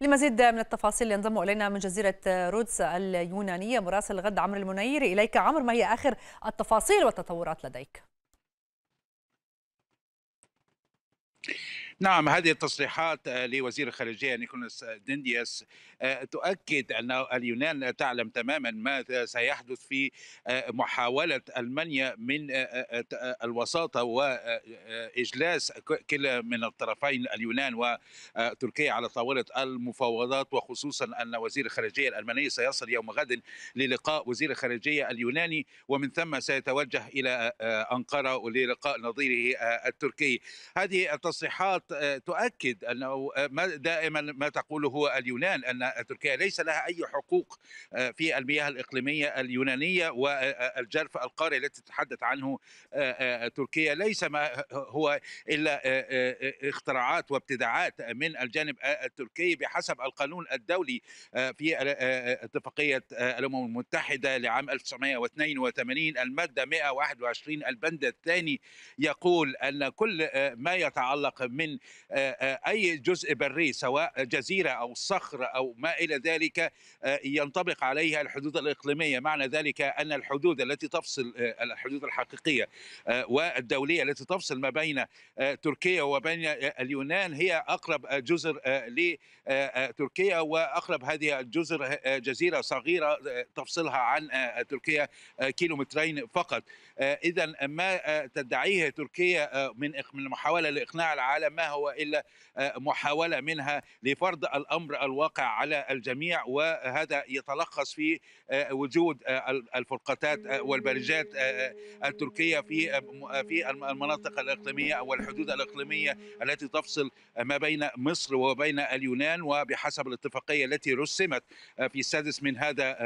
لمزيد من التفاصيل ينضم الينا من جزيره رودس اليونانيه مراسل الغد عمرو المنير اليك عمرو ما هي اخر التفاصيل والتطورات لديك؟ نعم هذه التصريحات آه، لوزير الخارجية نيكولاس دينديس آه، تؤكد أن اليونان لا تعلم تماما ماذا سيحدث في آه، محاولة ألمانيا من الوساطة وإجلاس كلا من الطرفين اليونان وتركيا على طاولة المفاوضات وخصوصا أن وزير الخارجية الألماني سيصل يوم غد للقاء وزير الخارجية اليوناني ومن ثم سيتوجه إلى أنقرة للقاء نظيره التركي هذه التصريحات تؤكد انه دائما ما تقوله اليونان ان تركيا ليس لها اي حقوق آه، في المياه الاقليميه اليونانيه والجرف آه، آه، القاري التي تتحدث عنه تركيا ليس ما هو الا اختراعات وابتداعات من الجانب التركي بحسب القانون الدولي في اتفاقيه الامم المتحده لعام 1982 الماده 121 البند الثاني يقول ان كل ما يتعلق من آه، آه، اي جزء بري سواء جزيره او صخر او ما الى ذلك آه، ينطبق عليها الحدود الاقليميه معنى ذلك ان الحدود التي تفصل الحدود الحقيقيه والدوليه التي تفصل ما بين تركيا وبين اليونان هي اقرب جزر لتركيا واقرب هذه الجزر جزيره صغيره تفصلها عن تركيا كيلومترين فقط اذا ما تدعيه تركيا من محاوله لاقناع العالم ما هو الا آه، محاوله منها لفرض الامر الواقع على الجميع وهذا يتلخص في آه، وجود آه، الفرقتات والبرجات التركيه في في المناطق الاقليميه او الحدود الاقليميه التي تفصل ما بين مصر وبين اليونان وبحسب الاتفاقيه التي رسمت في السادس من هذا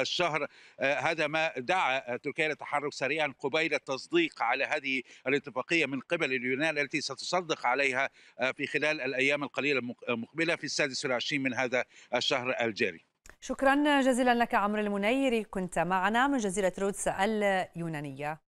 الشهر هذا ما دعا تركيا لتحرك سريعا قبيل التصديق على هذه الاتفاقيه من قبل اليونان التي ستصدق عليها عليها آه، في خلال الأيام القليلة المقبلة في السادس والعشرين من هذا الشهر الجاري شكرا جزيلا لك عمرو المنيري كنت معنا من جزيرة رودس اليونانية